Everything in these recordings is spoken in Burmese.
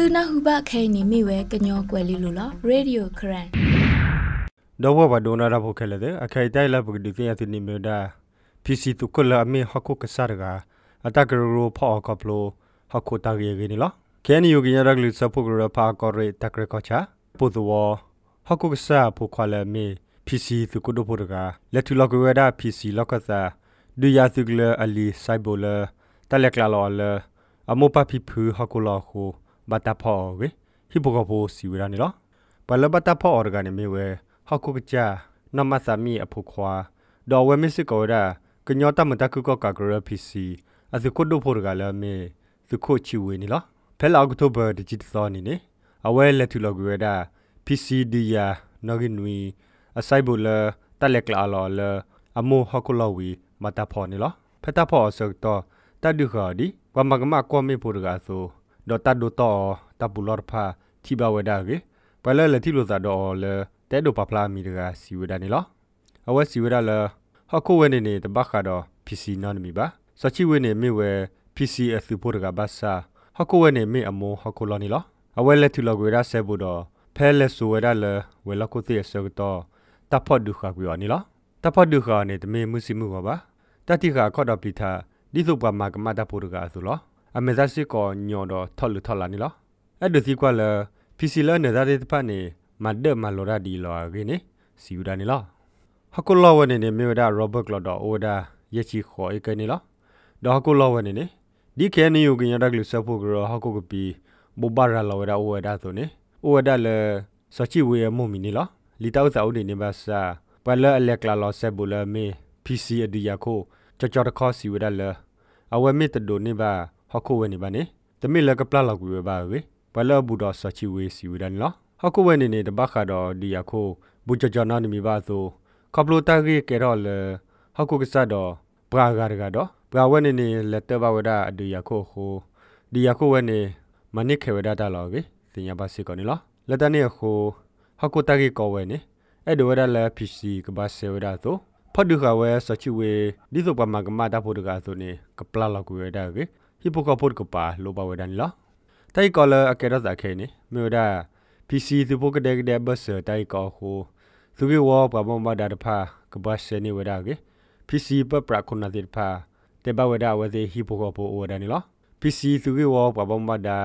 သူနာဟုဘခဲနေမိဝဲကညောကွယ်လီလိုလားရေဒီယိုခရန်ဒေါ်ဘဘဒိုနာရာဖိုခဲလေတဲ့အခိုက်တိုင်လာပကဒီတင်ရတင်နေမဒါ PC တုကလာမေဟခုကဆာရကအတကရရဖောကပလိုဟခုတာရေဂနီလားခဲနီယိုကညရကလစပုကရဖာကောရတကရကောချာပုဒဝဟခုကဆာဖိုခွာလေမေ PC တုကဒိုဖိုရကလက်ထူလောက်ဝဲဒါ PC လောက်ကသာဒူယာသုကလအလီ စိုက်ဘိုလာတလက်ကလာလော်လအမောပါဖီဖူဟခုလော်ခုบัตตาพอเวฮิบกโพสิวรานี่ลอပလပတဖော်ဂနမီဝဲဟခုကချာနမသမီအဖုခွာဒေါ်ဝဲမစ်စကောရာကညောတမတကုကကကရပီစီအစကုဒုဖော်ဂလာမေသခုချီဝဲနီလားဖဲလာအောက်တိုဘာဒီဂျစ်သောနီနေအဝဲလက်ထူလောက်ဝဲတာ PCD ယာနော်ဂင်ဝီအဆိုင်ဘူလာတလက်ကလာလော်လအမိုဟခုလော်ဝီမတဖော်နီလားဖဲတဖော်ဆော့တော့တဒုခါဒီဝမကမကောမီဖော်ဂါဆိုဒေါ်တတ်ဒိုတော်တပူလော်ဖာချိဘဝဒါကေပလဲလက်တိလိုသာတော့လဲတဲဒိုပပလာမီတကစီဝဒါနေလော အဝဲစီဝဒါလဲဟခုဝဲနေနေတပခါတော့ PC နော်နေမီပါစချိဝဲနေမိဝဲ PC အသူပိုတကဘာစာဟခုဝဲနေမိအမောဟခုလော်နေလောအဝဲလက်ထူလော်ကွေရဆဲဖို့တော့ဖဲလက်ဆိုဝဲဒါလဲဝဲလကုတိရဆဲတော့တဖတ်ဒုခကွေရနေလောတဖတ်ဒုခနေတမေမှုစီမှုပါပါတတိခါခော့တော့ပိသာဒီစုပါမကမတာပိုတကဆိုလောအမေဇာစီကောညော်တော့ထော်လူထော်လာနီလောအဲ့ဒစီကွာလဖီစီလာနေဇာတဲ့ဖတ်နေမတ်ဒမလိုရာဒီလောဂိနေစီယူဒာနီလောဟကုလောဝနေနေမြေဒါရောဘတ်ကလော်တော့အိုဒါယချီခေါ်ဧကနေလောဒါဟကုလောဝနေနေဒီခဲနေယုကင်ရဒကလဆဖို့ကရဟကုကပီဘဘာရာလောရာအိုဒါဆိုနေအိုဒါလစချီဝေမုံမီနီလောလီတောက်စာအုပ်နေနေပါစာပလအလက်ကလာလောဆက်ဘူးလမေ PC အဒီယာကိုကြော်ကြော်တခေါ်စီဝဒလအဝဲမစ်တဒိုနေပါဟခုဝဲနေပါနေတမိလကပလလောက်ဝဲပါဝေဘလဘူဒဆချီဝေစီဝဒန်လားဟခုဝဲနေနေတပခါတော့ဒီယခိုဘူကြကြနာနေမိပါဆိုခပလိုတာကြီးကေတော့လေဟခုကစားတော့ပရာဂါရကတော့ပရာဝဲနေနေလက်တဘဝဒအဒီယခိုခိုဒီယခိုဝဲနေမနိခေဝဒတာလောက်ဝေတင်ရပါစီကောနေလားလက်တနေခိုဟခုတာကြီးကောဝဲနေအဲ့ဒဝဒလာ PC ကဘာဆေဝဒတော့ဖဒုခဝဲစချီဝေဒီဆိုပမကမတာဖို့တကဆိုနေကပလလောက်ဝဲတာကေฮิปโปกอปดกปาโลบาเวดันลอไตกอลออะเกดอซาเคนี่เมอดา PC သူပုကတဲ့ကတဲ့ဘတ်ဆာတိုက်ကောကိုသူကဝပမမဒါတဖာကဘတ်ဆနေဝဒါကေ PC ပပရခုနာတိဖာတေဘဝဒါဝဒေဟီပိုကပိုဝဒါနီလော PC သူကဝပမမဒါ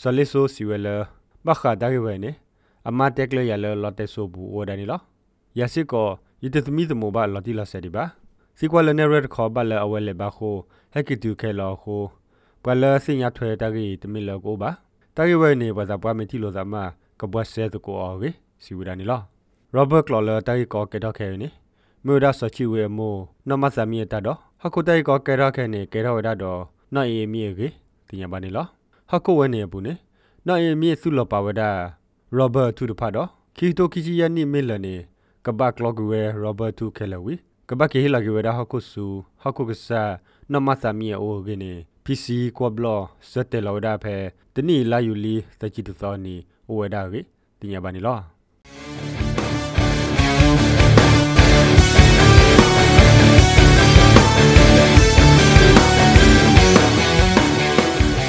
ဆလစ်ဆိုစီဝဲလဘခဒါရဝဲနေအမတက်လရလလတ်ဆိုဘူဝဒါနီလောယစီကောယတသမီသမဘလတိလဆဒီပါစီကွာလနေရက်ခေါ်ဘလအဝဲလေဘခိုဟက်ကီတူခဲလောခိုပလစင်ရထွေတရီတမီလကိုပါတရီဝဲနေပါဇပွားမတီလိုဇမကဘဆဲတကိုအော်ဝေစီဝဒနီလောရောဘတ်ကလော်လာတရီကောကေတော့ခဲနေမြူဒါဆချီဝဲမိုနမဆာမီတတော့ဟခုတဲကောကေတော့ခဲနေကေတော့ဝဒတော့နော်အေမီကေတင်ရပါနေလောဟခုဝဲနေဘူးနေနော်အေမီဆုလပါဝဒရောဘတ်သူတဖတ်တော့ခီတိုကီချီယနီမီလနေကဘကလော့ဂူဝဲရောဘတ်သူခဲလဝီကဘကေဟီလာဂူဝဲဒါဟခုဆူဟခုကဆာနမဆာမီအိုဂင်းနေ PC ကောဘလစက်တလော်ဒါဖဲတနီလာယူလီတချီတသောနီဝဲဒါရီတင်ရပါနီလော